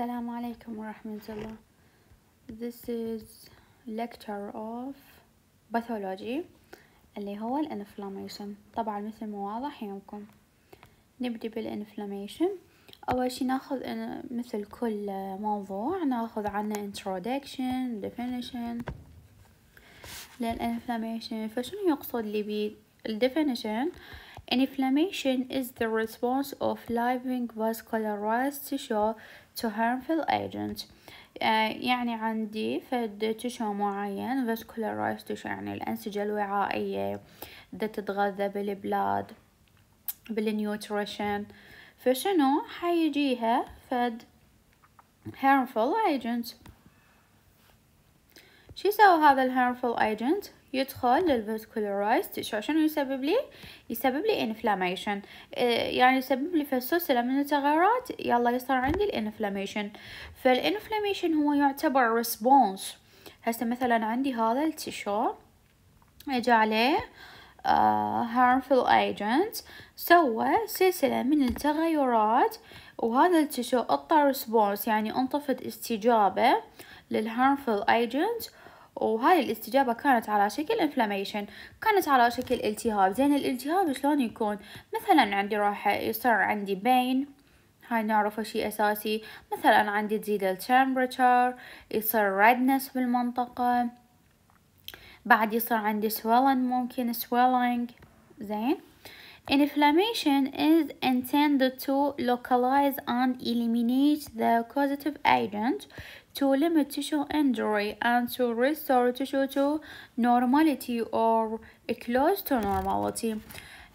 السلام عليكم ورحمة الله This is lecture of pathology اللي هو الانفلاميشن طبعا مثل ما واضح يومكم نبدأ بالانفلاميشن أول شي ناخذ مثل كل موضوع ناخذ عنه introduction definition للانفلاميشن فشنو يقصد لي بي الديفينيشن Inflammation is the response of living vascularized tissue to harmful agents uh, يعني عندي فد تشو معين vascularized tissue يعني الأنسجة الوعائية دا تتغذى بالبلاد بالنيوتريشن فشنو حيجيها فد harmful agent شو يسوي هذا ال harmful agent يدخل للفاسكولارايزد شنو يسبب لي يسبب لي انفلاميشن آه، يعني يسبب لي في السلسله من التغيرات يلا يصير عندي الانفلاميشن فالانفلاميشن هو يعتبر ريسبونس هسه مثلا عندي هذا التشو اجى عليه آه، uh, ايجنت سوى سلسلة من التغيرات وهذا التشو اضطر response يعني انطفت استجابة للهارمفul ايجنت وهاي الاستجابة كانت على شكل انفلاميشن كانت على شكل التهاب زين الالتهاب شلون يكون مثلا عندي راح يصير عندي بين هاي نعرفه شيء أساسي مثلا عندي تزيد التمبرتشر يصير redness بالمنطقة بعد يصير عندي swelling ممكن swelling زين Inflammation is intended to localize and eliminate the causative agent to limit tissue injury and to restore tissue to normality or close to normality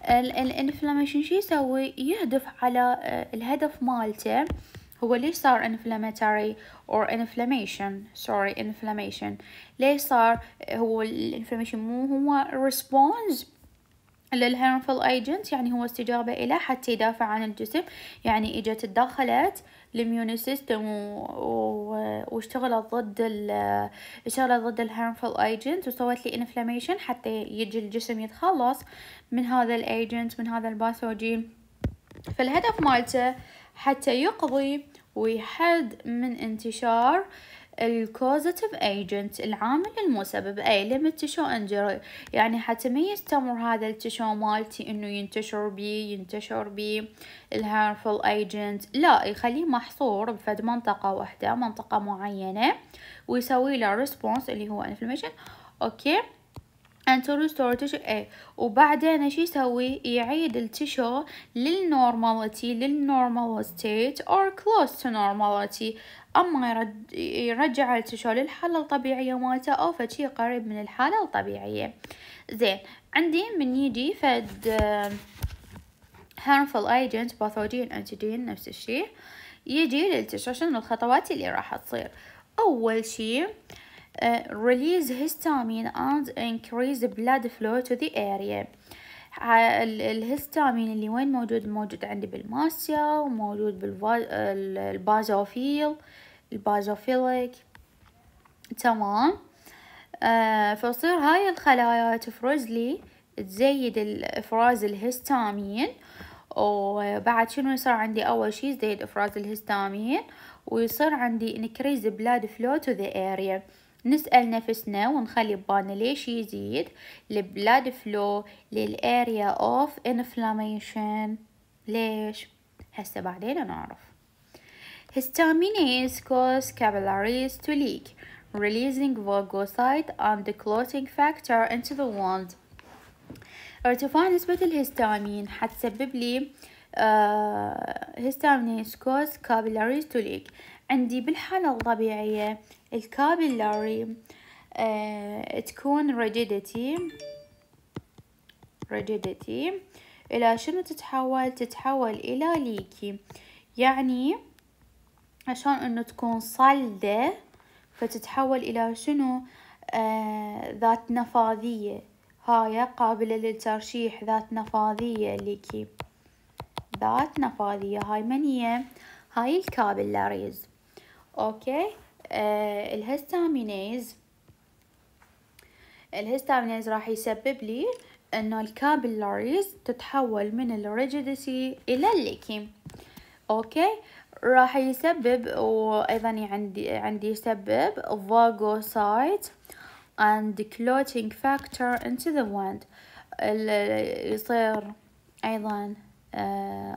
الانفلاميشن شو يسوي يهدف على آه، الهدف مالته هو ليش صار inflammatory or inflammation sorry inflammation ليش صار هو الانفلاميشن مو هو response للهيرنفل ايجنت يعني هو استجابة إلى حتى يدافع عن الجسم يعني إجت تدخلت الاميوني سيستم واشتغلت ضد اشتغلت ضد الهارمفول ايجنت وسوت لي انفلاميشن حتى يجي الجسم يتخلص من هذا الايجنت من هذا الباثوجين فالهدف مالته حتى يقضي ويحد من انتشار الكوزاتيف ايجنت العامل المسبب اي لما التشو انجري يعني حتى ما يستمر هذا التشو مالتي انه ينتشر بي ينتشر بي الهارفul ايجنت لا يخليه محصور بفد منطقة واحدة منطقة معينة ويسوي له ريسبونس اللي هو انفلاميشن اوكي okay. انترو to restore tissue وبعدين ايش يسوي يعيد التشو للنورمالتي للنورمال ستيت اور كلوز تو نورمالتي أما يرد يرجع التشو للحالة الطبيعية مالته أو فشي قريب من الحالة الطبيعية زين عندي من يجي فد harmful ايجنت باثوجين انتيجين نفس الشيء يجي للتشو شنو الخطوات اللي راح تصير أول شيء آه Uh, release histamine and increase blood flow to the area الهستامين اللي وين موجود موجود عندي بالماسيا وموجود بالبازوفيل البازوفيليك تمام آه، فصير فتصير هاي الخلايا تفرز لي تزيد افراز الهستامين وبعد شنو يصير عندي اول شي يزيد افراز الهستامين ويصير عندي increase blood flow to the area نسأل نفسنا ونخلي بالنا ليش يزيد البلاد فلو للاريا اوف انفلاميشن ليش هسه بعدين نعرف هستامينيز كوز capillaries to leak, releasing vagocyte and the clotting factor into the wound. ارتفاع نسبة الهستامين حتسبب لي هستامينيز كوز كابلاريز تو ليك عندي بالحالة الطبيعية الكابيلاري آه تكون rigidity rigidity إلى شنو تتحول تتحول إلى ليكي يعني عشان إنه تكون صلدة فتتحول إلى شنو آه ذات نفاذية هاي قابلة للترشيح ذات نفاذية ليكي ذات نفاذية هاي من هي هاي الكابيلاريز اوكي الهستامينيز الهستامينيز راح يسبب لي انه الكابيلاريز تتحول من الريجيدسي الى الليكيم اوكي راح يسبب وايضا عندي عندي يسبب فاجوسايت اند كلوتينج فاكتور انتو ذا وند يصير ايضا uh،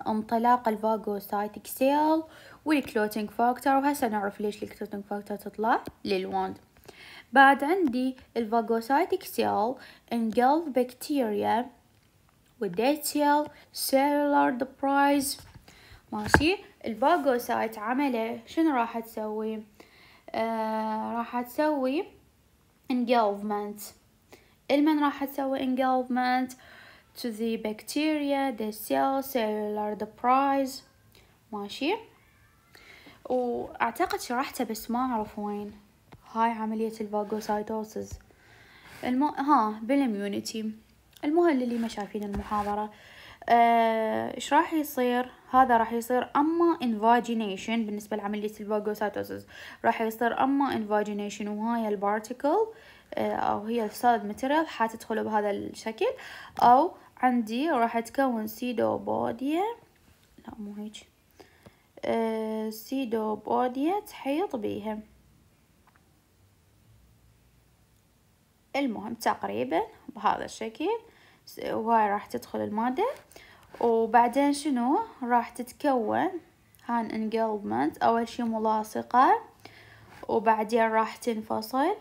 انطلاق الفاجوسايت سيل والكلوتينج فاكتور وهسه نعرف ليش الكلوتينج فاكتور تطلع للوند بعد عندي الفاجوسايتك سيل انجلف بكتيريا والديت سيل سيلولار دبرايز ماشي الفاجوسايت عمله شنو راح تسوي آه راح تسوي انجلفمنت المن راح تسوي انجلفمنت to the bacteria the cell cellular the prize ماشي وأعتقد شرحته بس ما أعرف وين هاي عملية الفاغوسايتوسز الم... ها بالاميونيتي المهم للي ما شايفين المحاضرة آه، ايش آه، راح يصير هذا راح يصير اما انفاجينيشن بالنسبه لعمليه الفاغوسايتوسز راح يصير اما انفاجينيشن وهاي البارتيكل آه، او هي السوليد ماتيريال حتدخل بهذا الشكل او عندي راح تكون سيدو بوديا لا مو هيك سيدوبوديا تحيط بيها المهم تقريبا بهذا الشكل وهاي راح تدخل المادة وبعدين شنو راح تتكون هان انقلبمنت اول شي ملاصقة وبعدين راح تنفصل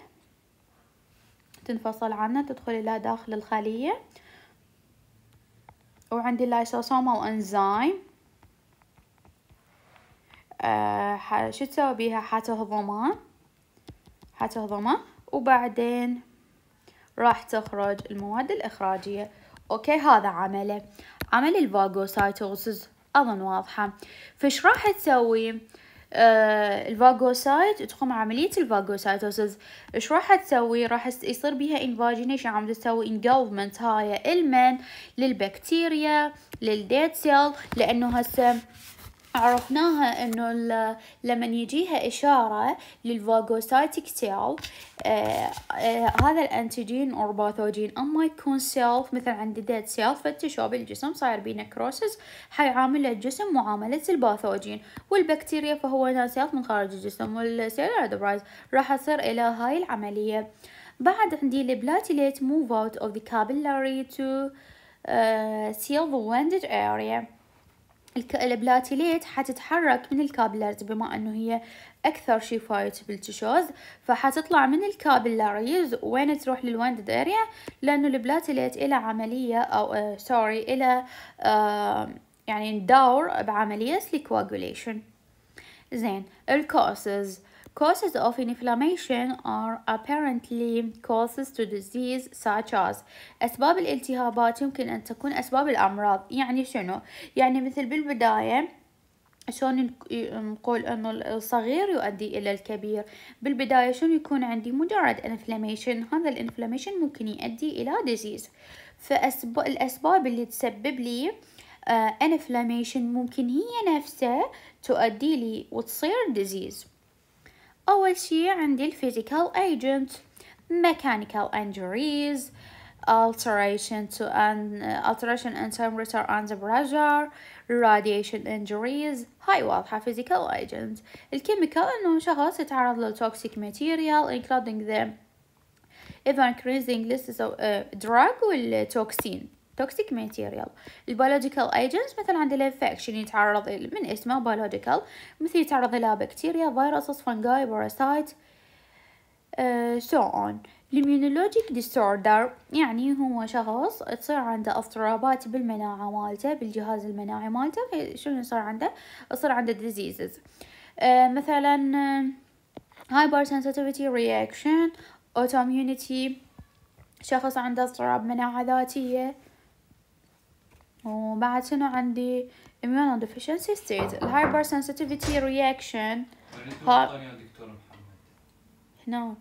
تنفصل عنا تدخل الى داخل الخلية وعندي لايسوسومال انزيم آه شو تسوي بيها حتهضمها حتهضمها وبعدين راح تخرج المواد الإخراجية أوكي هذا عمله عمل الفاغوسايتوسز أظن واضحة فش راح تسوي آه الفاغوسايت تقوم عملية الفاغوسايتوسز ايش راح تسوي راح يصير بيها انفاجينيشن عم تسوي انجولفمنت هاي المن للبكتيريا للديت سيل لانه هسه عرفناها انه لما يجيها اشاره للفاغوسايتك سيل آه آه هذا الانتيجين او باثوجين اما يكون سيلف مثل عند ديد سيلف فتشو بالجسم صاير بيه نكروسس حيعامله الجسم معامله الباثوجين والبكتيريا فهو سيلف من خارج الجسم والسيلولار دبرايز راح تصير الى هاي العمليه بعد عندي البلاتيليت موف اوت اوف ذا كابيلاري تو سيل ذا وندد اريا البلاتيليت حتتحرك من الكابلرز بما انه هي اكثر شي فايتبل تشوز فحتطلع من الكابلاريز وين تروح للوندد اريا لانه البلاتيليت الى عملية او سوري آه، uh, الى uh, يعني دور بعملية سليكواجوليشن زين الكوسز Causes of inflammation are apparently causes to disease such as أسباب الالتهابات يمكن أن تكون أسباب الأمراض يعني شنو؟ يعني مثل بالبداية شلون نقول انه الصغير يؤدي الى الكبير بالبدايه شنو يكون عندي مجرد انفلاميشن هذا الانفلاميشن ممكن يؤدي الى ديزيز فالاسباب اللي تسبب لي انفلاميشن آه، ممكن هي نفسها تؤدي لي وتصير ديزيز أول شيء عندي physical agent mechanical injuries alteration to an alteration in temperature and pressure radiation injuries هاي واضحة physical agent الكيميكال انه شخص يتعرض toxic material including the even increasing list of uh, drug والتوكسين توكسيك ماتيريال البيولوجيكال ايجنت مثل عند الانفكشن يتعرض من اسمه بيولوجيكال مثل يتعرض لها بكتيريا فيروس فنجاي باراسايت سو اون الميونولوجيك ديسوردر يعني هو شخص تصير عنده اضطرابات بالمناعة مالته بالجهاز المناعي مالته شنو يصير عنده يصير عنده ديزيزز آه، مثلا هايبر سنسيتيفيتي رياكشن اوتو شخص عنده اضطراب مناعة ذاتية وبعد شنو عندي immune deficiency state آه. الهايبرسنسيتيفيتي hypersensitivity reaction هناك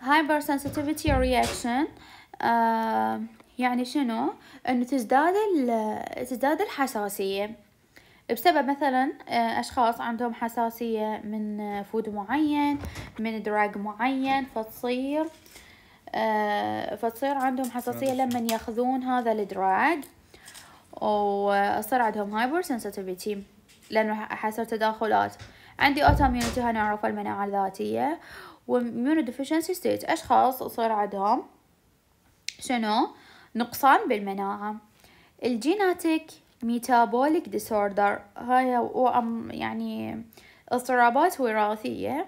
hypersensitivity reaction آه يعني شنو انه تزداد تزداد الحساسيه بسبب مثلا آه، اشخاص عندهم حساسيه من فود آه، معين من دراج معين فتصير آه، فتصير عندهم حساسية لما ياخذون هذا الدراج وصار عندهم هايبر سنسيتيفيتي لأنه حسب تداخلات عندي اوتوميونتي هاي نعرف المناعة الذاتية وميونو ديفيشنسي ستيت أشخاص صار عندهم شنو نقصان بالمناعة الجيناتيك ميتابوليك ديسوردر هاي يعني اضطرابات وراثية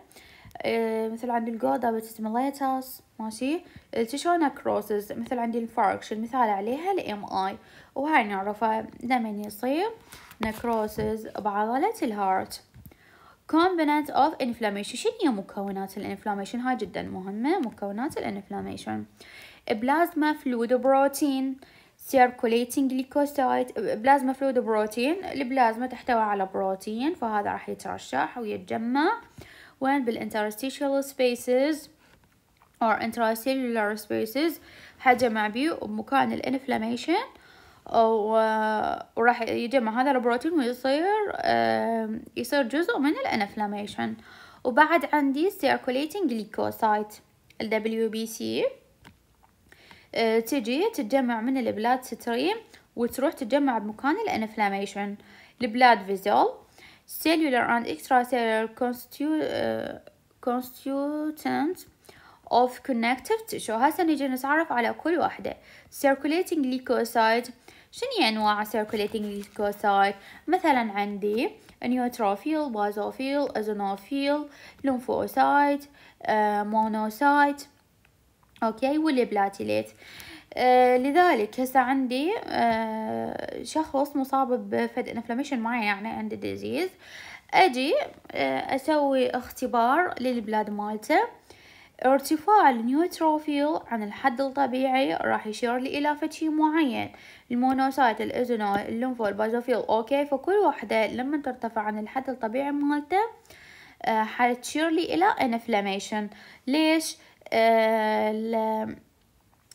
إيه، مثل عندي الجودة بتتمليتس ماشي التشونا كروسز مثل عندي الفراكشن مثال عليها الام اي وهاي نعرفها دائما يصير نكروسز بعضلة الهارت component اوف انفلاميشن شنو هي مكونات الانفلاميشن هاي جدا مهمة مكونات الانفلاميشن بلازما فلويد بروتين circulating glycoside بلازما فلويد بروتين البلازما تحتوي على بروتين فهذا راح يترشح ويتجمع وين بالinterstitial spaces or intracellular spaces حجمع بيه بمكان الانفلاميشن آه، وراح يجمع هذا البروتين ويصير آه، يصير جزء من الانفلاميشن وبعد عندي circulating glycoside ال WBC آه، تجي تتجمع من البلاد ستريم وتروح تتجمع بمكان الانفلاميشن البلاد فيزول cellular and extracellular constitu uh, constituents of connective tissue هسه نجي نتعرف على كل واحدة circulating leukocyte شنو هي أنواع circulating leukocyte مثلا عندي نيوتروفيل بازوفيل ازونوفيل لومفوسايت آه, مونوسايت اوكي والبلاتيليت آه لذلك هسه عندي آه، شخص مصاب بفد انفلاميشن معين يعني عنده ديزيز اجي آه، اسوي اختبار للبلاد مالته ارتفاع النيوتروفيل عن الحد الطبيعي راح يشير لي الى فشي معين المونوسايت الاذنول اللمفو البازوفيل اوكي فكل واحدة لما ترتفع عن الحد الطبيعي مالته آه، حتشير لي الى انفلاميشن ليش آه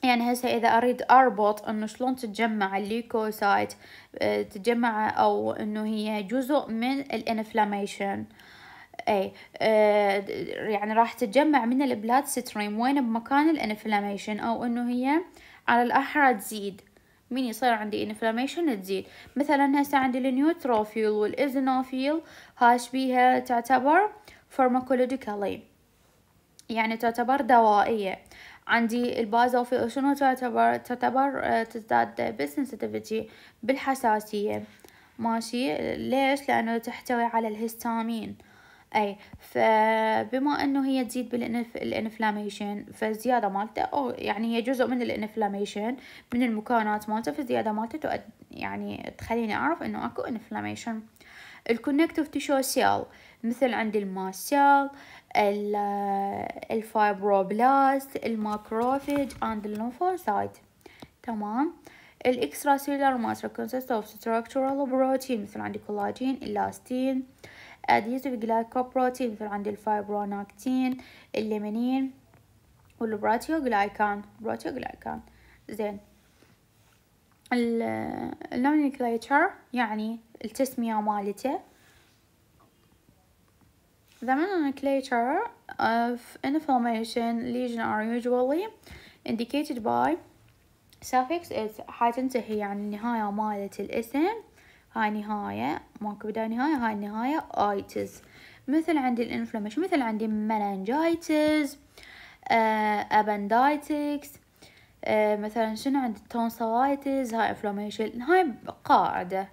يعني هسه إذا أريد أربط إنه شلون تتجمع الليكوسايت آه، تتجمع أو إنه هي جزء من الانفلاميشن اي آه يعني راح تتجمع من البلاد ستريم وين بمكان الانفلاميشن او انه هي على الاحرى تزيد من يصير عندي انفلاميشن تزيد مثلا هسه عندي النيوتروفيل والايزنوفيل هاش بيها تعتبر فارماكولوجيكالي يعني تعتبر دوائية عندي البازا شنو تعتبر تعتبر آه، تزداد بالسنسيتيفيتي بالحساسية ماشي ليش لأنه تحتوي على الهستامين اي فبما انه هي تزيد بالانفلاميشن فالزياده مالته او يعني هي جزء من الانفلاميشن من المكونات مالته فالزياده مالته تؤد يعني تخليني اعرف انه اكو انفلاميشن الكونكتيف تيشو سيل مثل عندي الماس سيل الفايبروبلاست الماكروفيج and الليمفوسايت تمام الاكسترا سيلر ماتر كونسيست اوف ستراكتورال بروتين مثل عندي كولاجين الاستين adhesive glycoprotein مثل عندي الفايبرونكتين الليمينين والبروتيوغلايكان بروتيوغلايكان زين النومنكليتشر يعني التسمية مالته The nomenclature of آه، inflammation lesion are usually indicated by suffix is هاي تنتهي يعني النهاية مالة الاسم هاي نهاية ماكو بداية نهاية هاي النهاية itis مثل عندي الانفلاميشن مثل عندي meningitis uh, appendicitis uh, مثلا شنو عندي tonsillitis هاي inflammation هاي قاعدة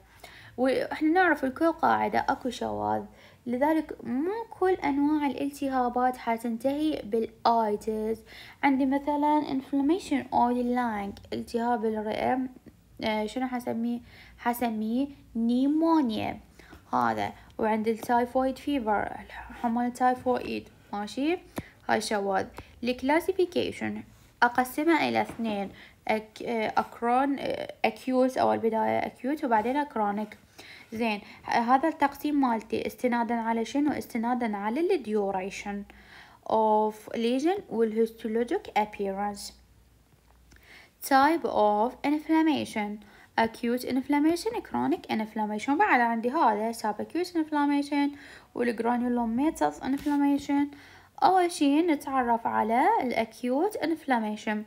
واحنا نعرف الكل قاعدة اكو شواذ لذلك مو كل أنواع الالتهابات حتنتهي بالآيتس عندي مثلا inflammation of the التهاب الرئة آه شنو حسميه حسميه نيمونيا هذا وعند التايفويد فيفر حمى التايفويد ماشي هاي شواذ الكلاسيفيكيشن أقسمها إلى اثنين أك... أكرون أكيوت أول بداية أكيوت وبعدين كرونيك زين هذا التقسيم مالتي استنادا على شنو استنادا على الديوريشن of lesion histologic appearance type of inflammation acute inflammation chronic inflammation بعد عندي هذا sub acute inflammation والgranulomatous inflammation أول شي نتعرف على acute inflammation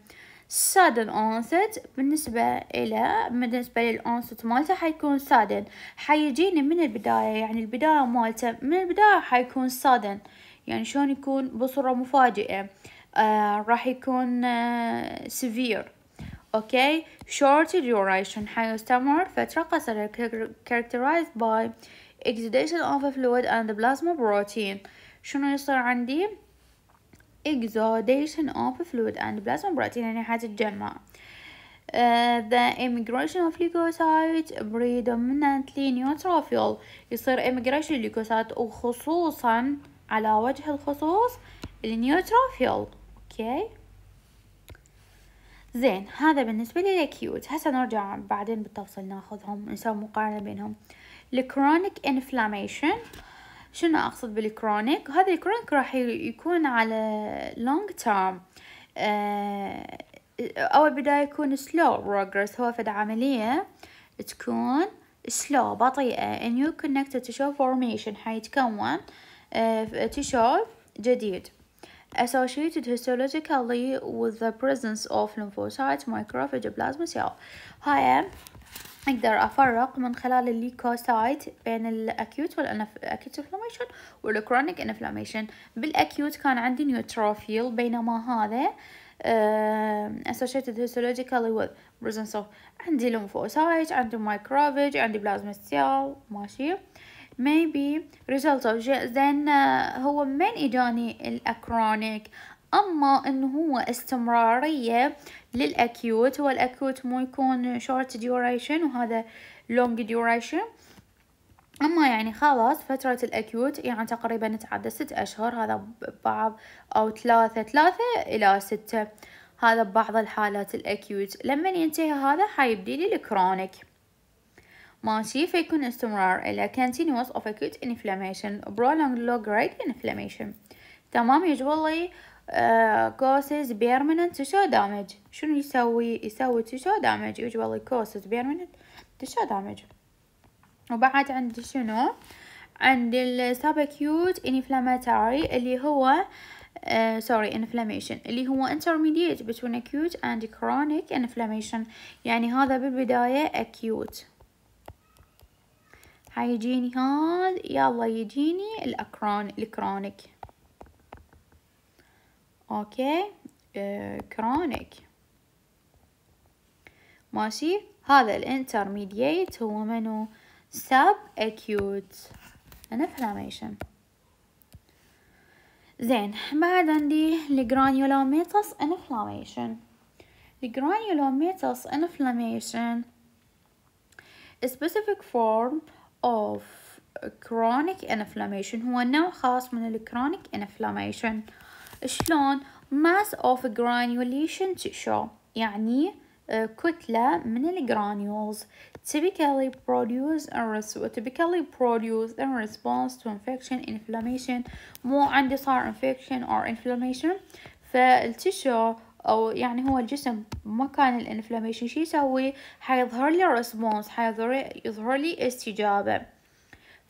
سادن اونست بالنسبة إلى بالنسبة للأونست مالته حيكون سادن حيجيني من البداية يعني البداية مالته من البداية حيكون سادن يعني شلون يكون بصورة مفاجئة آه راح يكون آه سفير اوكي شورت ديوريشن حيستمر فترة قصيرة كاركترايز باي اكزيديشن اوف فلويد اند بلازما بروتين شنو يصير عندي exudation of fluid and plasma protein يعني هتتجمع uh, the immigration of leukocytes predominantly neutrophil يصير immigration للليكوسايت وخصوصا على وجه الخصوص النيوتروفيل اوكي okay. زين هذا بالنسبة للأكيوت هسه نرجع بعدين بالتفصيل ناخذهم نسوي مقارنة بينهم الكرونيك انفلاميشن شنو اقصد بالكرونيك هذا الكرونيك راح يكون على لونج تيرم آه اول بدايه يكون سلو بروجرس هو فد عمليه تكون سلو بطيئه ان نيو كونكتد تشو فورميشن حيتكون تشو آه، جديد associated histologically with the presence of lymphocyte microphage plasma cell هاي أقدر أفرق من خلال الليكوسايت بين الأكيوت والأكيوت إنفلاميشن والكرونيك إنفلاميشن بالأكيوت كان عندي نيوتروفيل بينما هذا اسوشيتد histologically وذ بريزنس اوف عندي لمفوسايت عندي مايكروفيج عندي بلازما سيل ماشي maybe result of then uh, هو من اجاني الاكرونيك اما انه هو استمراريه للاكيوت هو الاكيوت مو يكون شورت ديوريشن وهذا لونج ديوريشن اما يعني خلاص فترة الاكيوت يعني تقريبا تعدى ست اشهر هذا بعض او ثلاثة ثلاثة الى ستة هذا ببعض الحالات الاكيوت لما ينتهي هذا حيبدي لي الكرونيك ماشي فيكون استمرار إلى continuous of acute inflammation prolonged low grade inflammation تمام يا جوالي كوسز بيرمننت تشو دامج شنو يسوي يسوي تشو دامج يجبل كوسز بيرمننت تشو دامج وبعد عندي شنو عند السابكيوت انفلاماتوري اللي هو سوري uh, انفلاميشن اللي هو intermediate between acute and chronic inflammation يعني هذا بالبداية acute هيجيني هذا يلا يجيني الأكرون الكرونيك اوكي كرونيك ماشي هذا الانترميديت هو منو ساب اكيوت انفلاميشن زين بعد عندي الجرانيولوميتس انفلاميشن الجرانيولوميتس انفلاميشن specific form of chronic inflammation هو نوع خاص من الكرونيك inflammation شلون mass of granulation tissue يعني كتلة من الجرانيولز typically produce and typically produce in response to infection inflammation مو عندي صار infection or inflammation فالتشو او يعني هو الجسم مكان الانفلاميشن شو يسوي حيظهر لي response حيظهر لي استجابه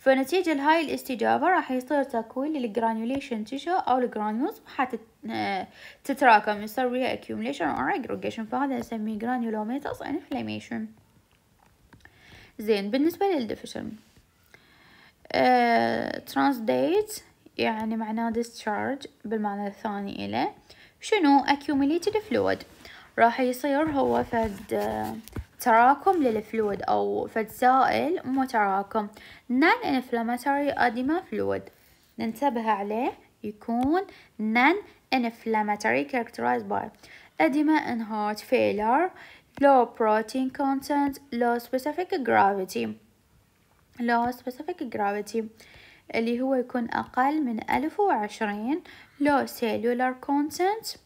فنتيجة لهاي الاستجابة راح يصير تكوين للجرانيوليشن تيشو أو الجرانيولز آه، تتراكم يصير ويا accumulation أو aggregation فهذا نسميه granulomatous inflammation زين بالنسبة للدفشن ترانسديت آه، uh, يعني معناه discharge بالمعنى الثاني إله شنو accumulated fluid راح يصير هو فد uh, تراكم للفلويد أو فد سائل متراكم non inflammatory edema fluid ننتبه عليه يكون non inflammatory characterized by edema and heart failure low protein content low specific gravity low specific gravity اللي هو يكون أقل من ألف وعشرين low cellular content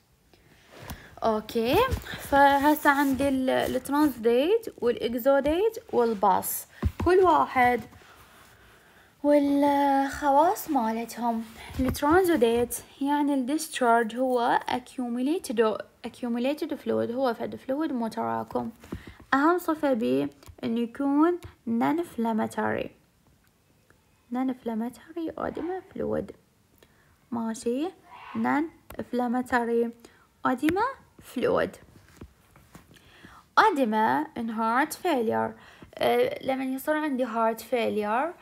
اوكي فهسه عندي الترانزديت والاكزوديت والباص كل واحد والخواص مالتهم الترانزوديت يعني الديسشارج هو accumulated accumulated fluid هو فد فلويد متراكم اهم صفة به انه يكون non inflammatory non inflammatory اوديما fluid ماشي non inflammatory اوديما fluid قادمة in هارت آه، فيلير لما يصير عندي هارت آه، فيلير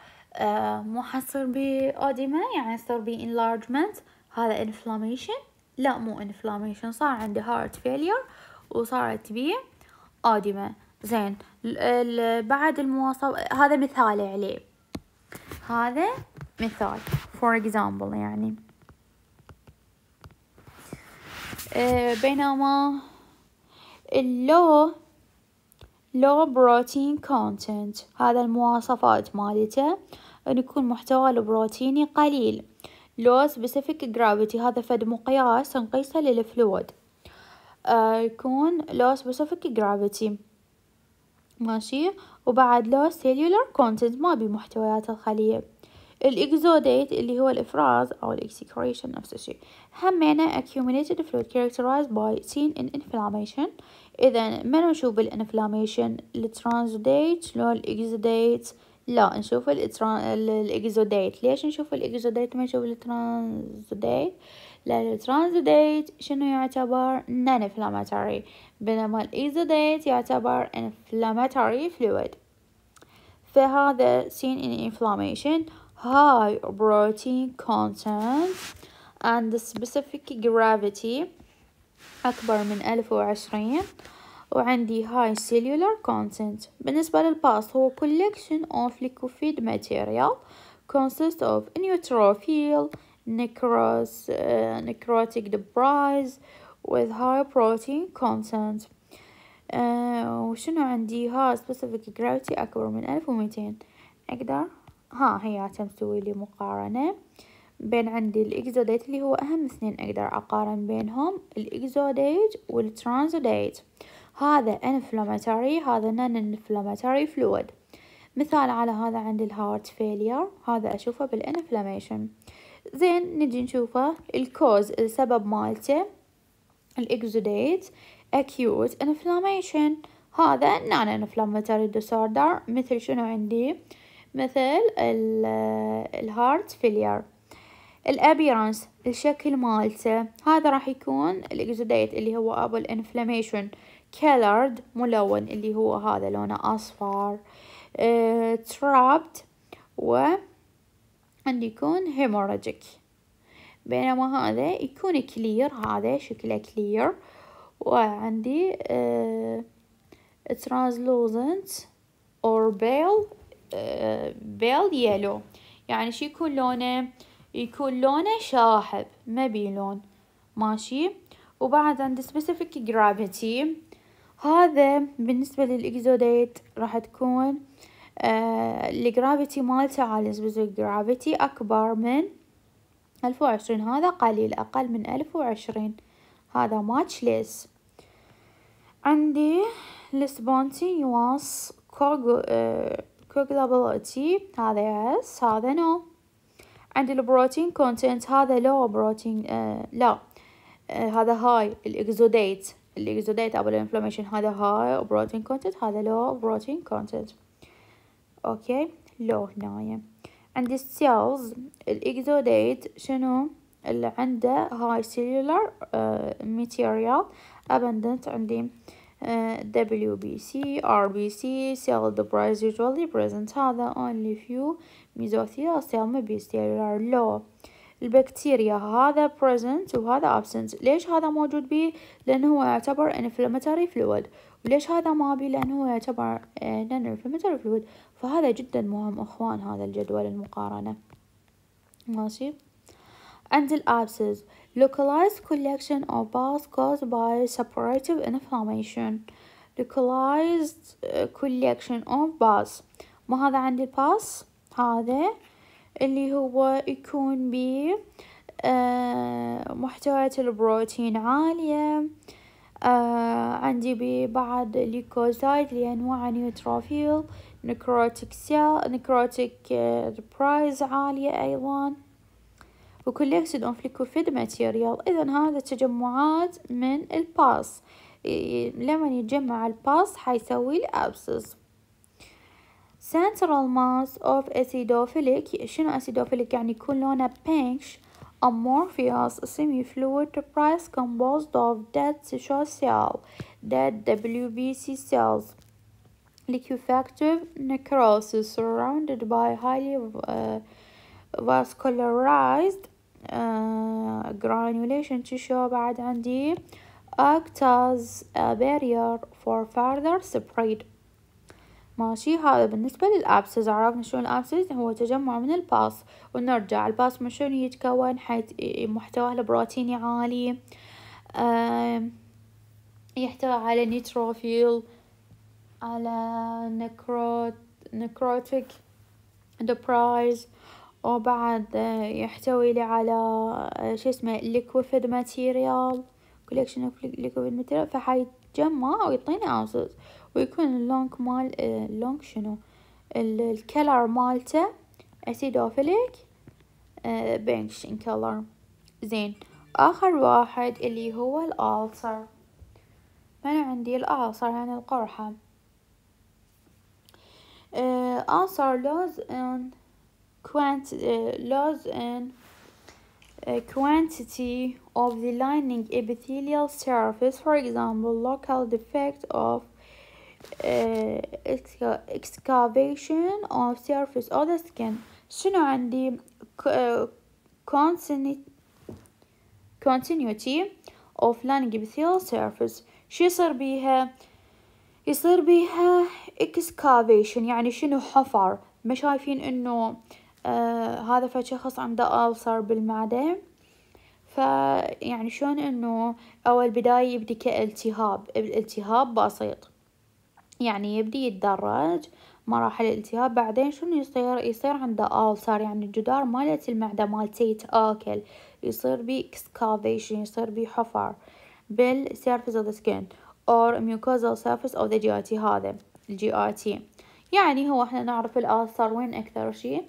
مو حصير بأدمى يعني يصير بي enlargement هذا انفلاميشن لا مو انفلاميشن صار عندي هارت فيلير وصارت بي قادمة زين بعد المواصفات هذا مثال عليه هذا مثال for example يعني آه، بينما اللو لو بروتين كونتنت هذا المواصفات مالته أن يكون محتوى البروتيني قليل لو سبيسيفيك جرافيتي هذا فد مقياس نقيسه للفلويد آه يكون لو سبيسيفيك جرافيتي ماشي وبعد لو سيلولر كونتنت ما بمحتويات محتويات الخلية الإكزوديت اللي هو الإفراز أو الإكسكريشن نفس الشيء همينا accumulated fluid characterized by seen in inflammation إذا ما نشوف الانفلاميشن الترانزوديت لو الإكزوديت لا نشوف الإكزوديت ليش نشوف الإكزوديت ما نشوف الترانزوديت لأن الترانزوديت شنو يعتبر non inflammatory بينما الإكزوديت يعتبر inflammatory fluid فهذا seen in inflammation high protein content and the specific gravity أكبر من ألف وعشرين وعندي high cellular content بالنسبة للباست هو collection of liquid material consists of neutrophil necros, uh, necrotic debris with high protein content uh, وشنو عندي ها specific gravity أكبر من ألف أقدر ها هيا سوي لي مقارنة بين عندي الاكزوديت اللي هو اهم اثنين اقدر اقارن بينهم الاكزوديت والترانزوديت هذا انفلاماتوري هذا نان انفلاماتوري فلويد مثال على هذا عندي الهارت فيلير هذا اشوفه بالانفلاميشن زين نجي نشوفه الكوز السبب مالته الاكزوديت acute inflammation هذا نان انفلاماتوري ديسوردر مثل شنو عندي مثل الهارت فيلير الابيرانس الشكل مالته هذا راح يكون الاكزوديت اللي هو ابو الانفلاميشن كالرد ملون اللي هو هذا لونه اصفر ترابت آه، و عندي يكون هيموراجيك بينما هذا يكون كلير هذا شكله كلير وعندي ترانزلوزنت اور بيل بيل يلو يعني شي يكون لونه يكون لونه شاحب ما بي لون ماشي وبعد عند سبيسيفيك جرافيتي هذا بالنسبة للإكزوديت راح تكون آه الجرافيتي مالته على سبيسيفيك جرافيتي أكبر من ألف وعشرين هذا قليل أقل من ألف وعشرين هذا ماتش ليس عندي السبونتينيوس كورجو آه cook double O هذا yes هذا نو عند البروتين كونتنت هذا لو بروتين لا هذا هاي الاكزوديت الاكزوديت أو الانفلاميشن هذا هاي بروتين كونتنت هذا لو بروتين كونتنت اوكي لو هنايا عند السيلز الاكزوديت شنو اللي عنده هاي سيلولار ماتيريال ابندنت عندي WBC RBC cell debris usually present هذا only few mesothelial cell maybe are low البكتيريا هذا present وهذا absent ليش هذا موجود بيه لأنه هو يعتبر inflammatory fluid وليش هذا ما بيه لأنه هو يعتبر non inflammatory fluid فهذا جدا مهم أخوان هذا الجدول المقارنة ماشي عند الابسز localized collection of past caused by separative inflammation. localized uh, collection of past ما هذا عندي past هذا اللي هو يكون ب آه، محتويات البروتين عالية آه، عندي ببعض ليكوزايد أنواع نيوتروفيل نكروتيك سيل نكروتيك ريبرايز عالية أيضا وكل يكسد اون فليكوفيد ماتيريال اذا هذا تجمعات من الباس لما يتجمع الباس حيسوي الابسس central mass of acidophilic شنو acidophilic يعني يكون لونه pinkish amorphous semi-fluid price composed of dead tissue cell dead WBC cells liquefactive necrosis surrounded by highly uh, vascularized آه، granulation tissue بعد عندي act as a barrier for further spread ماشي هذا بالنسبة للأبسز عرفنا شنو الأبسز هو تجمع من الباص ونرجع الباس من شنو يتكون حيث محتواه البروتيني عالي آه، يحتوي على نيتروفيل على نكروت نكروتيك دبرايز وبعد يحتوي لي على آه، شو اسمه ليكويفيد ماتيريال كوليكشن اوف ليكويد ماتيريال فحيتجمع ويعطيني اوزز ويكون اللونج مال اللونج شنو الكلر مالته اسيدوفيليك بينكشن كلر زين اخر واحد اللي هو الالسر فانا عندي الالسر يعني القرحه ulcer آه، لوز ان quanti uh, loss in uh, quantity of the lining epithelial surface, for example, local defect of uh, excavation of surface of the skin. and the uh, continuity of lining epithelial surface شو بيها يصير بيها excavation يعني شنو حفر ما شايفين انه آه هذا فشخص عنده ألسر بالمعدة فيعني شلون انه اول بداية يبدي كالتهاب الالتهاب بسيط يعني يبدي يتدرج مراحل الالتهاب بعدين شنو يصير يصير عنده ألسر يعني الجدار مالت المعدة مالته يتآكل يصير بي excavation يصير بي حفر بال surface of the skin or mucosal surface of the GRT هذا الجي آي تي يعني هو احنا نعرف الألسر وين أكثر شي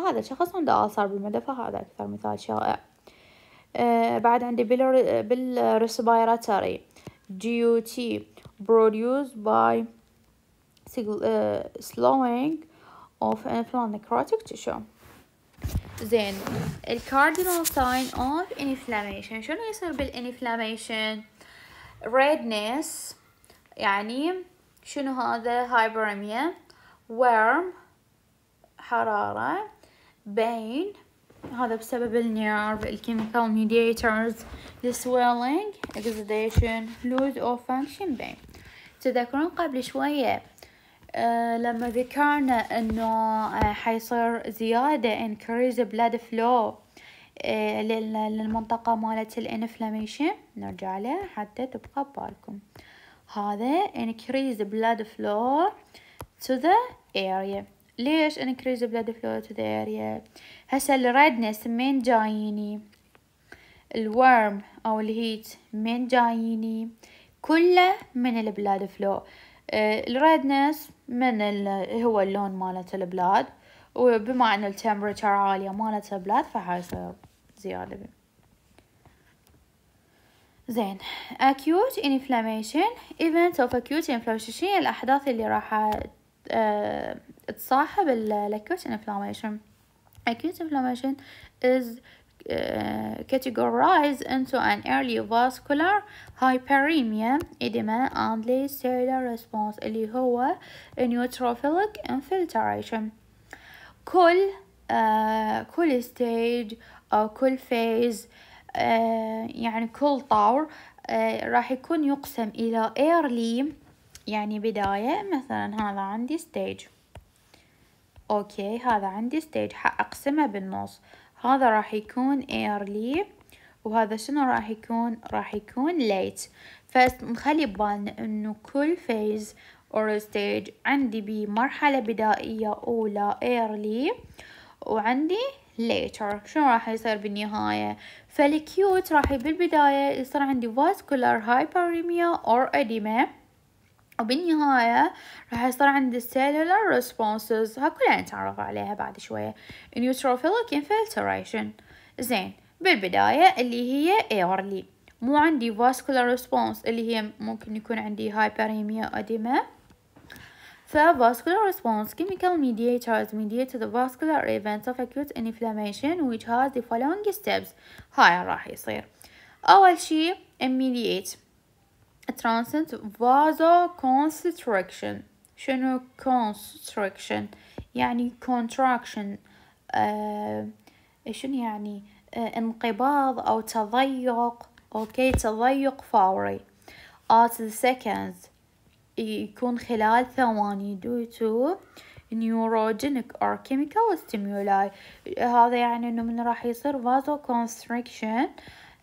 فهذا الشخص عنده آثار بالمدى فهذا أكثر مثال شائع آه بعد عندي بالريسبيراتوري GUT produced by uh, slowing of inflammatory tissue زين الكاردينال ساين اوف انفلاميشن شنو يصير بالانفلاميشن redness يعني شنو هذا هايبرميا worm حرارة باين هذا بسبب النيار الكيميكال ميدياترز السويلينج اكزيديشن لوز اوف فانكشن باين تذكرون قبل شوية آه لما ذكرنا انه آه حيصير زيادة انكريز بلاد فلو آه للمنطقة مالت الانفلاميشن نرجع له حتى تبقى ببالكم هذا increase blood flow to the area ليش increase blood flow to the area هسا الريدنس من جاييني الورم أو الهيت من جاييني كله من البلاد فلو آه، الريدنس من ال هو اللون مالت البلاد وبما أن التمبرتشر عالية مالت البلاد فحيصير زيادة بي. زين acute inflammation event of acute inflammation الأحداث اللي راح أه تصاحب الacute انفلاميشن acute انفلاميشن is categorized into an early vascular hyperemia edema and late cellular response اللي هو neutrophilic infiltration كل uh, كل stage أو كل phase uh, يعني كل طور uh, راح يكون يقسم إلى early يعني بداية مثلا هذا عندي stage اوكي هذا عندي ستيج حأقسمه بالنص هذا راح يكون early وهذا شنو راح يكون راح يكون late فنخلي ببالنا انه كل فيز اور stage عندي مرحله بدائية أولى early وعندي later شنو راح يصير بالنهاية فالكيوت راح بالبداية يصير عندي vascular hyperemia or edema وبالنهاية راح يصير عندي cellular responses ها كلها نتعرف عليها بعد شوية neutrophilic infiltration زين بالبداية اللي هي early مو عندي vascular response اللي هي ممكن يكون عندي hyperemia edema Vascular response chemical mediators mediate the vascular events of acute inflammation which has the following steps هاي راح يصير أول شي mediate transient vasoconstriction شنو constriction يعني contraction آه شنو يعني آه انقباض أو تضيق أوكي تضيق فوري at the seconds يكون خلال ثواني due to neurogenic or chemical stimuli هذا يعني انه من راح يصير vasoconstriction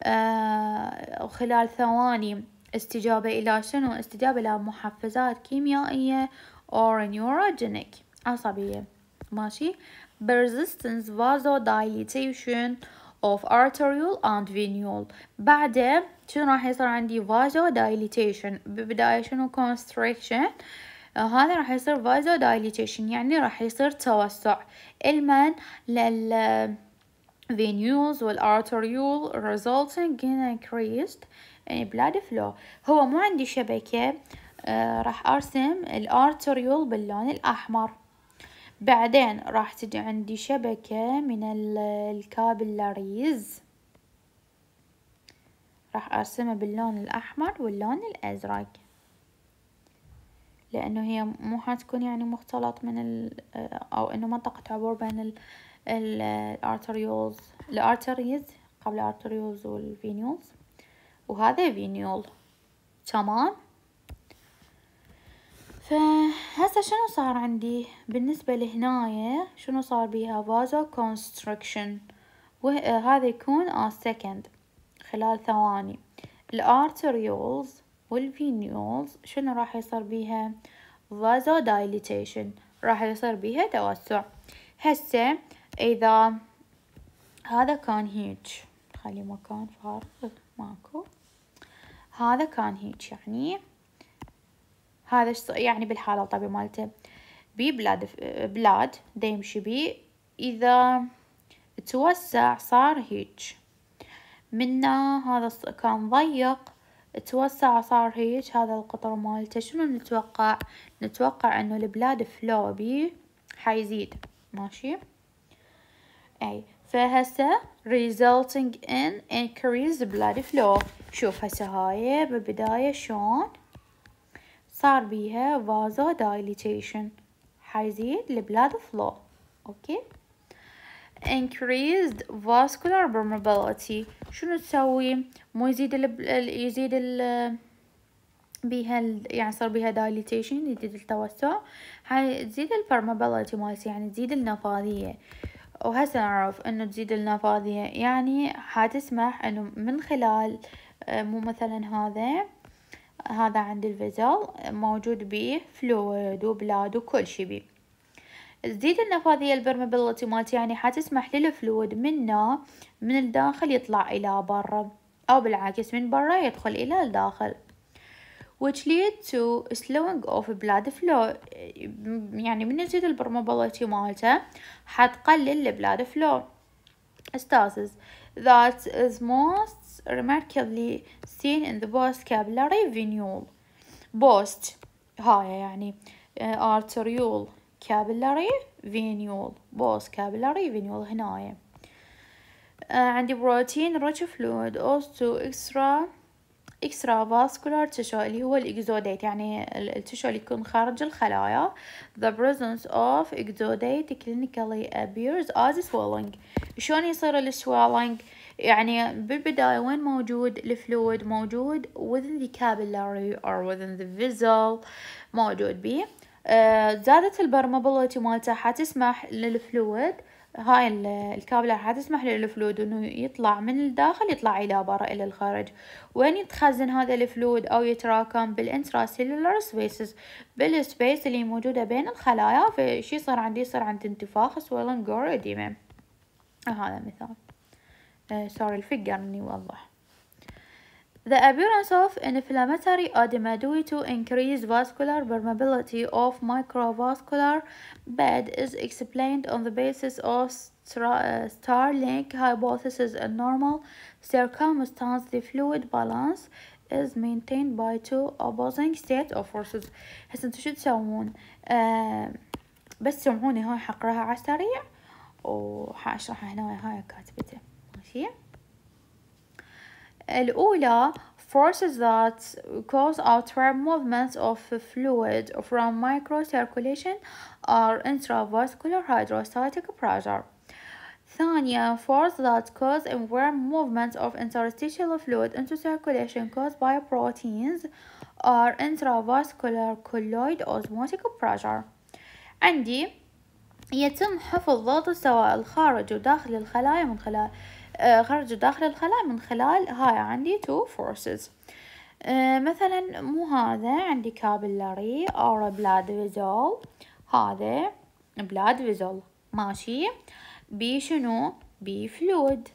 آه خلال ثواني استجابة إلى شنو استجابة إلى محفزات كيميائية or neurogenic عصبية ماشي persistence vasodilation of arterial and venule بعده شنو راح يصير عندي vasodilation بالبداية شنو constriction هذا راح يصير vasodilation يعني راح يصير توسع المن لل venules والarterial resulting in increased بلاد يعني فلو هو مو عندي شبكة آه راح أرسم الأرتريول باللون الأحمر بعدين راح تجي عندي شبكة من الكابلاريز راح أرسمها باللون الأحمر واللون الأزرق لأنه هي مو حتكون يعني مختلط من ال آه، أو إنه منطقة عبور بين ال الارتريولز الارتريز قبل الارتريولز والفينيولز وهذا فينيول تمام فهسه شنو صار عندي بالنسبة لهنايا شنو صار بيها فازو كونستركشن وهذا آه، يكون a second خلال ثواني الارتريولز والفينيولز شنو راح يصير بيها فازو دايليتيشن راح يصير بيها توسع هسه اذا هذا كان هيج خلي مكان فارغ ماكو هذا كان هيك يعني هذا يعني بالحالة الطبيعية مالته ببلاد بلاد دا يمشي بي إذا توسع صار هيك منا هذا كان ضيق توسع صار هيك هذا القطر مالته شنو نتوقع نتوقع انه البلاد فلو بي حيزيد ماشي اي فهسه resulting in increased blood flow شوف هسه هاي ببداية شون صار بيها vasodilatation حيزيد البلاد flow اوكي increased vascular permeability شنو تسوي مو يزيد ال يزيد ال بيها يعني صار بيها dilatation يزيد التوسع هاي تزيد البرمابيلتي مالتي يعني تزيد النفاذية وهسه نعرف انه تزيد لنا فاضية يعني حتسمح انه من خلال آه، مو مثلا هذا هذا عند الفيزل موجود بيه فلويد وبلاد وكل شي بيه تزيد النفاذية البرمبلتي مالتي يعني حتسمح للفلويد منا من الداخل يطلع إلى برا أو بالعكس من برا يدخل إلى الداخل which lead to slowing of blood flow يعني من نزيد البرومابيلتي مالته حتقلل البلاد فلو استاسس that is most remarkably seen in the post capillary venule post هاي يعني uh, arteriole capillary venule post capillary venule هنايا عندي بروتين rich fluid also extra اكسترا فاسكولار تشو اللي هو الاكزوديت يعني التشو اللي يكون خارج الخلايا the presence of exudate clinically appears as swelling شلون يصير السوالينج يعني بالبداية وين موجود الفلويد موجود within the capillary or within the vessel موجود بيه آه زادت البرمابيلتي مالته حتسمح للفلويد هاي الكابلة حتسمح للفلود انه يطلع من الداخل يطلع الى برا الى الخارج وين يتخزن هذا الفلود او يتراكم بالانتراسيلولار سبيسز بالسبيس اللي موجودة بين الخلايا فشي يصير عندي يصير عند انتفاخ سويلنج اوريديما هذا مثال سوري آه، الفقر اني اوضح The appearance of inflammatory edema due to increased vascular permeability of microvascular bed is explained on the basis of uh, Starlink hypothesis. In normal circumstances, the fluid balance is maintained by two opposing state of forces. هسه شو تسوون؟ بس سمعوني هاي حقراها على السريع وحاشرحها هنا هاي كاتبته ماشي؟ الأولى forces that cause outward movements of fluid from microcirculation or intravascular hydrostatic pressure. ثانيا force that cause inward movements of interstitial fluid into circulation caused by proteins or intravascular colloid osmotic pressure. عندي يتم حفظ ضغط السوائل خارج وداخل الخلايا من خلال آه، خرجوا داخل الخلاء من خلال هاي عندي two forces آه، مثلا مو هذا عندي كابيلاري or blood vessel هذا blood vessel ماشي بي شنو بي فلود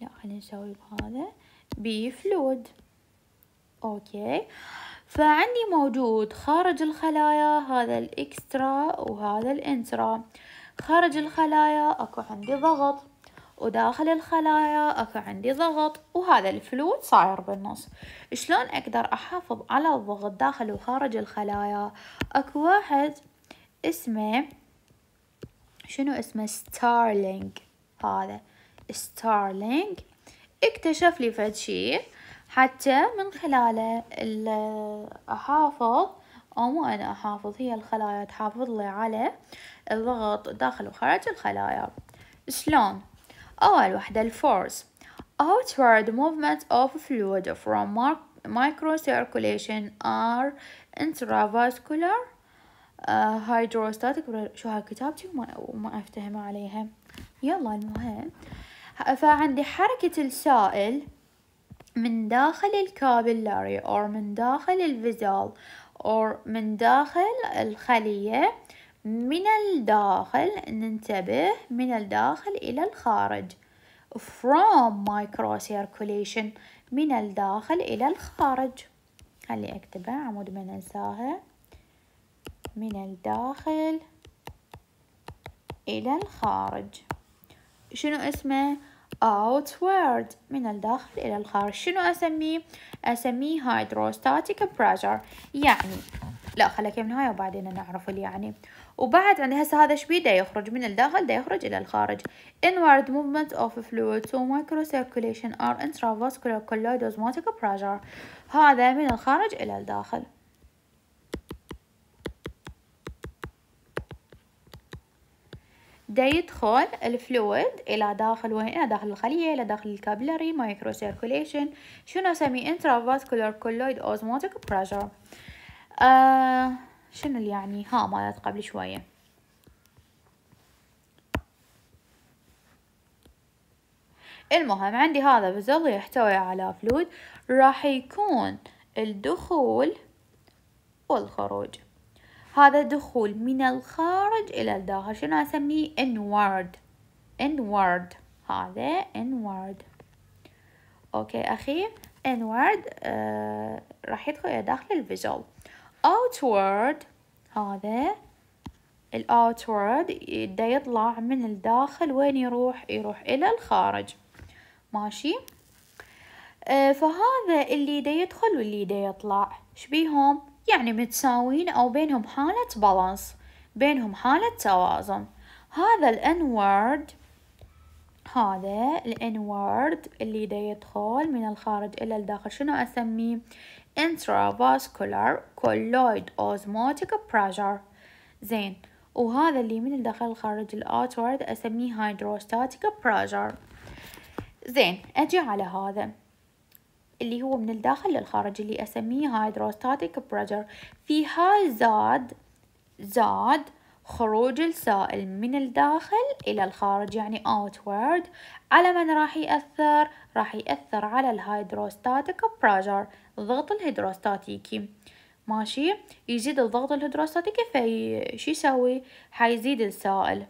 لا خلينا نسوي بهذا بي فلود اوكي فعندي موجود خارج الخلايا هذا الاكسترا وهذا الانترا آه خارج الخلايا أكو عندي ضغط وداخل الخلايا أكو عندي ضغط وهذا الفلويد صاير بالنص شلون أقدر أحافظ على الضغط داخل وخارج الخلايا أكو واحد اسمه شنو اسمه ستارلينج هذا ستارلينج اكتشف لي فد شي حتى من خلاله أحافظ أو مو أنا أحافظ هي الخلايا تحافظ لي على الضغط داخل وخارج الخلايا شلون؟ أول وحدة الفورس outward movement of fluid from microcirculation are intravascular uh, hydrostatic شو هالكتابتي وما وما افتهم عليها يلا المهم فعندي حركة السائل من داخل الكابيلاري أو من داخل الفيزال or من داخل الخلية من الداخل ننتبه من الداخل إلى الخارج from microcirculation من الداخل إلى الخارج خلي أكتبها عمود ما ننساها من الداخل إلى الخارج شنو اسمه outward من الداخل إلى الخارج شنو أسميه؟ أسميه hydrostatic pressure يعني لا خليك من هاي وبعدين نعرف اللي يعني وبعد عند هسه هذا شبيه دا يخرج من الداخل دا يخرج إلى الخارج inward movement of fluid to microcirculation or intravascular colloid osmotic pressure هذا من الخارج إلى الداخل بدا يدخل الفلويد الى داخل وهنا داخل الخليه الى داخل الكابلري مايكرو سيركوليشن شنو اسميه انترافاسكولار كولويد اوزموتيك بريشر آه شنو اللي يعني ها مالت قبل شويه المهم عندي هذا فيزل يحتوي على فلويد راح يكون الدخول والخروج هذا دخول من الخارج إلى الداخل شنو أسميه inward inward هذا inward أوكي أخي inward آه راح يدخل إلى داخل الفيجوال outward هذا الاوتورد يبدا يطلع من الداخل وين يروح يروح الى الخارج ماشي آه فهذا اللي دا يدخل واللي دا يطلع شبيهم يعني متساويين أو بينهم حالة بالانس بينهم حالة توازن هذا الانورد هذا الانورد اللي دا يدخل من الخارج إلى الداخل شنو أسميه intravascular colloid osmotic pressure زين وهذا اللي من الداخل الخارج الأوتورد أسميه hydrostatic pressure زين أجي على هذا اللي هو من الداخل للخارج اللي أسميه هيدروستاتيك بريجر فيها زاد زاد خروج السائل من الداخل إلى الخارج يعني outward على من راح يأثر؟ راح يأثر على الهيدروستاتيك بريجر الضغط الهيدروستاتيكي ماشي يزيد الضغط الهيدروستاتيكي في شو يسوي؟ حيزيد السائل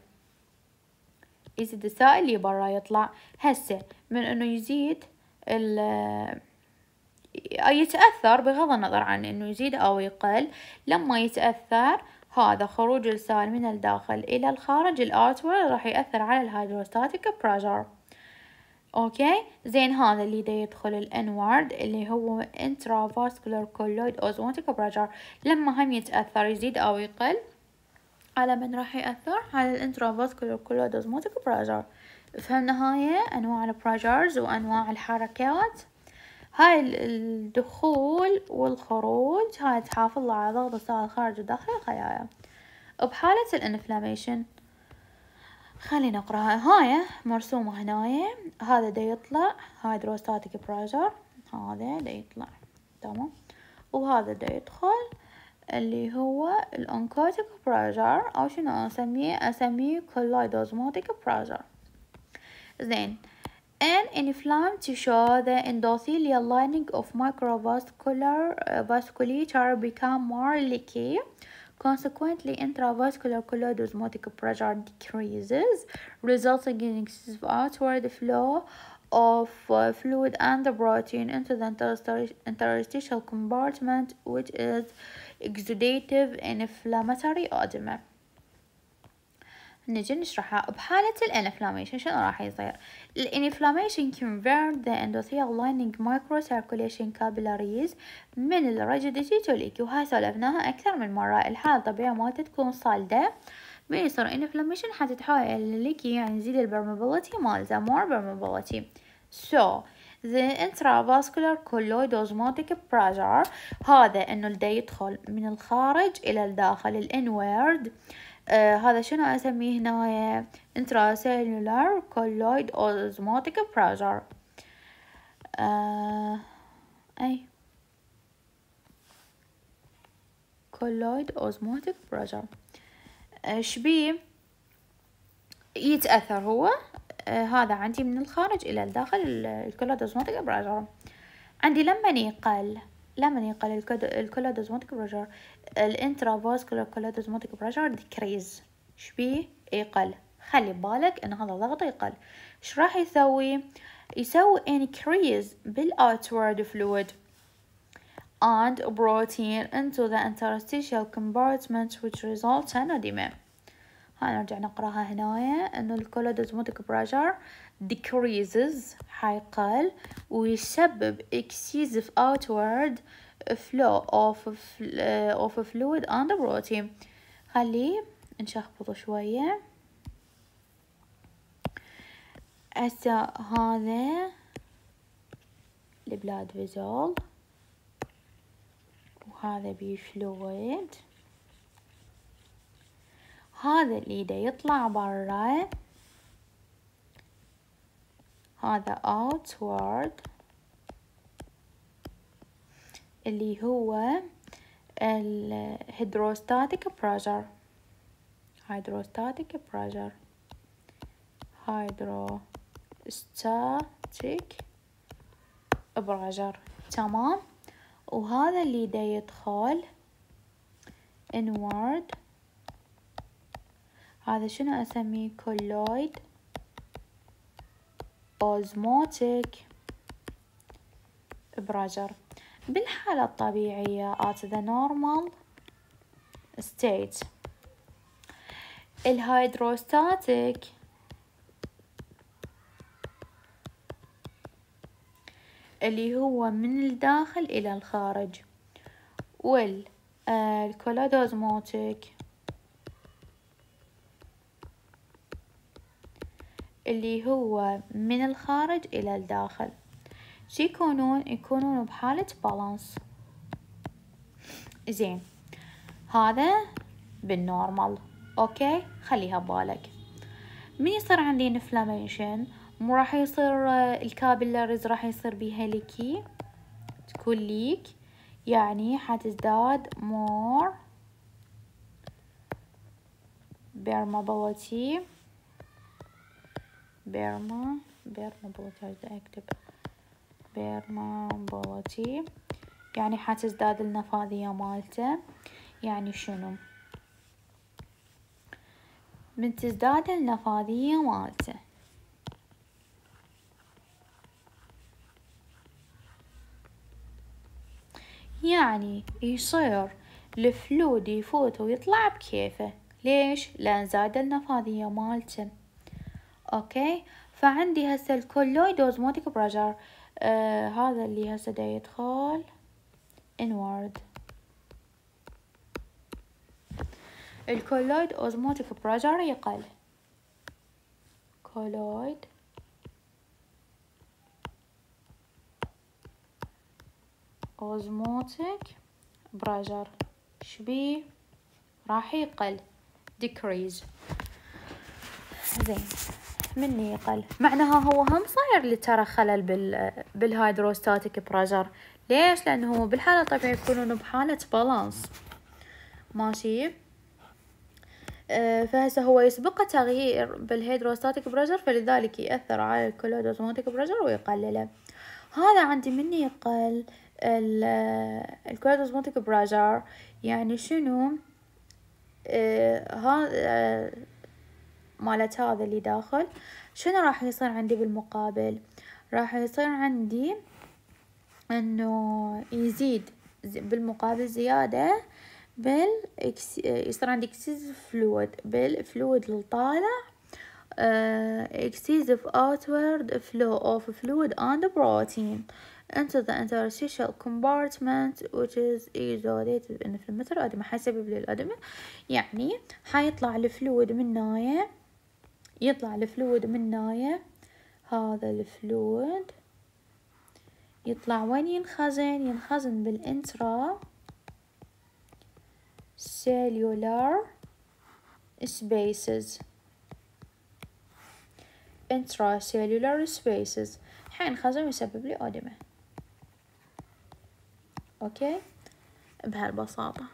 يزيد السائل اللي برا يطلع هسه من انه يزيد ال يتأثر بغض النظر عن أنه يزيد أو يقل لما يتأثر هذا خروج السائل من الداخل إلى الخارج الأرتول راح يأثر على الهيدروستاتيك بريشر أوكي زين هذا اللي دا يدخل الانوارد اللي هو intravascular كولويد osmotic pressure لما هم يتأثر يزيد أو يقل على من راح يأثر على intravascular كولويد osmotic pressure فهمنا هاي أنواع البريشرز وأنواع الحركات هاي الدخول والخروج هاي تحافظ على ضغط السائل خارج وداخل الخلايا بحالة الانفلاميشن خلينا نقراها هاي مرسومة هنايا هذا دا يطلع هايدروستاتيك بريشر هذا دا يطلع تمام وهذا دا يدخل اللي هو الانكوتيك بريشر او شنو اسميه اسميه كولايدوزماتيك بريشر زين and inflamed to show the endothelial lining of microvascular uh, vasculature become more leaky. Consequently, intravascular osmotic pressure decreases, resulting in excessive outward flow of uh, fluid and protein into the interstitial compartment, which is exudative inflammatory edema. نجي نشرحها بحالة الانفلاميشن شنو راح يصير الانفلاميشن convert the endothelial lining microcirculation capillaries من الرجدتي توليكي وهاي سولفناها أكثر من مرة الحالة الطبيعية ما تكون صالدة من يصير انفلاميشن حتتحول لك يعني يزيد البرمبلتي مالته more permeability so the intravascular colloidosmotic pressure هذا انه اللي يدخل من الخارج الى الداخل الانورد آه هذا شنو اسميه هنا intracellular colloid osmotic pressure آه اي كولويد اوزموتيك pressure آه، ايش يتاثر هو آه هذا عندي من الخارج الى الداخل الكولويد اوزموتيك بريشر عندي لما يقل لمن يقل الكولودوزموتيك بريشر الانترا فاسكولار كولودوزموتيك بريشر ديكريز شبيه يقل خلي بالك ان هذا ضغط يقل ايش راح يسوي يسوي انكريز بالاوتورد فلويد and protein into the interstitial compartment which results in edema هنرجع نقراها هنايا انه الكولودوزموتيك بريشر decreases حيقل ويسبب excessive outward flow of, uh, of fluid and protein خليه نشخبطه شوية هسه هذا البلاد فيزول وهذا بي فلويد هذا اللي يطلع برا هذا outward اللي هو الهيدروستاتيك بريشر هيدروستاتيك بريشر هيدروستاتيك بريشر تمام وهذا اللي دا يدخل inward هذا شنو اسميه كولويد بوزموتيك براجر بالحالة الطبيعية at the normal state الهيدروستاتيك اللي هو من الداخل إلى الخارج والكولادوزموتيك اللي هو من الخارج إلى الداخل شي يكونون يكونون بحالة بالانس زين هذا بالنورمال اوكي خليها ببالك من يصير عندي انفلاميشن مو راح يصير الكابيلاريز راح يصير بيها لكي تكون ليك يعني حتزداد more permeability بيرما بيرما بولتي اكتب بيرما بولتي يعني حتزداد النفاذية مالته يعني شنو من تزداد النفاذية مالته يعني يصير الفلود يفوت ويطلع بكيفه ليش؟ لأن زاد النفاذية مالته اوكي فعندي هسه الكولويد اوزموتيك بريشر آه هذا اللي هسه دا يدخل inward الكولويد اوزموتيك بريشر يقل كولويد اوزموتيك بريشر شبيه راح يقل decrease زين مني يقل معناها هو هم صاير اللي ترى خلل بال بالهيدروستاتيك بريشر ليش لانه هو بالحاله الطبيعيه يكونون بحاله بالانس ماشي آه، فهسه هو يسبقه تغيير بالهيدروستاتيك بريشر فلذلك يأثر على الكولود اوتوماتيك بريشر ويقلله هذا عندي مني يقل ال اوتوماتيك آه، بريشر يعني شنو أه ها أه مالت هذا اللي داخل شنو راح يصير عندي بالمقابل راح يصير عندي انه يزيد بالمقابل زيادة بال يصير عندي اكسيز فلويد بالفلويد الطالع excessive outward flow of fluid and protein into the interstitial compartment which is isolated in the meter أدمة حسب بالأدمة يعني حيطلع الفلويد من ناية يطلع الفلويد من ناية هذا الفلويد يطلع وين ينخزن ينخزن بالانترا انترا spaces intracellular spaces حينخزن يسبب لي اوديما أوكي بهالبساطة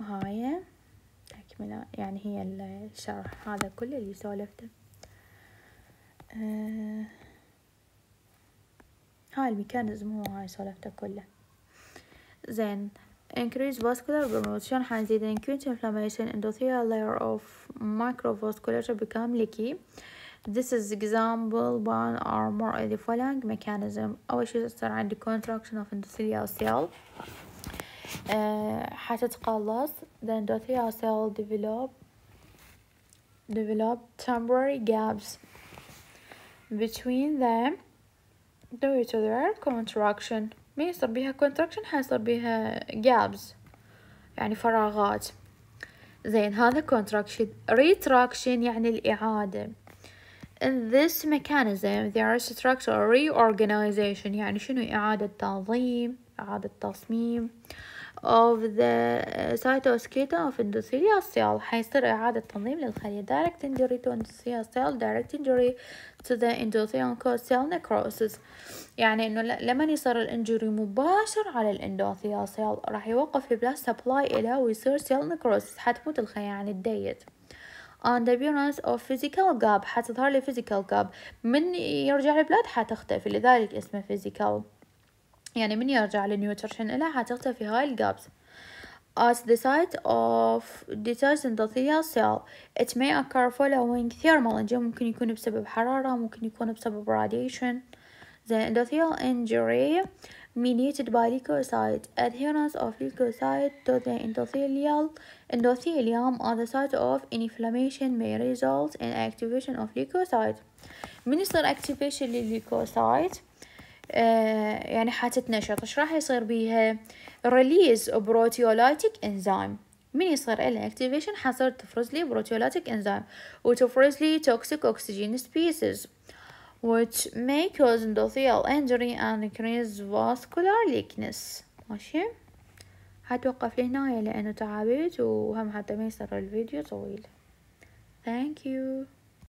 هاي مكملة يعني هي الشرح هذا كل اللي سولفته آه هاي الميكانيزم هو هاي سولفته كله زين increase vascular promotion حنزيد increase inflammation endothelial layer of microvasculature become leaky This is example by or more of the following mechanism أول شيء صار عندي contraction of endothelial cell هتتقلص then dothia cell develop develop temporary gaps between them due to other contraction ما يصير بيها contraction حيصير بيها gaps يعني فراغات زين هذا contraction retraction يعني الإعادة in this mechanism there is structural reorganization يعني شنو إعادة تنظيم إعادة تصميم of the cytoskeleton of endothelial cell حيصير إعادة تنظيم للخلية direct injury to endothelial cell direct injury to the endothelial cause cell necrosis يعني إنه لما يصير الإنجري مباشر على الإندوثيال cell راح يوقف البلاست سبلاي إلى ويصير cell necrosis حتموت الخلية يعني تديت on the appearance of physical gap حتظهر لي physical gap من يرجع البلاد حتختفي لذلك اسمه physical gap يعني من يرجع للنيوتريشن إلها حتختفي هاي الجابز as the site of detached endothelial cell it may occur following thermal injury ممكن يكون بسبب حرارة ممكن يكون بسبب radiation the endothelial injury mediated by leukocyte adherence of leukocyte to the endothelial endothelium at the site of inflammation may result in activation of leukocyte من يصير activation للليوكوسايت آه، يعني حتتنشط ايش راح يصير بيها ريليز بروتيولايتك انزيم من يصير لها اكتيفيشن حصير تفرز لي بروتيولايتك انزيم وتفرز لي توكسيك اوكسجين سبيسز which may cause endothelial injury and increase vascular leakness ماشي هتوقف هنا لأنه تعبت وهم حتى ما يصير الفيديو طويل thank you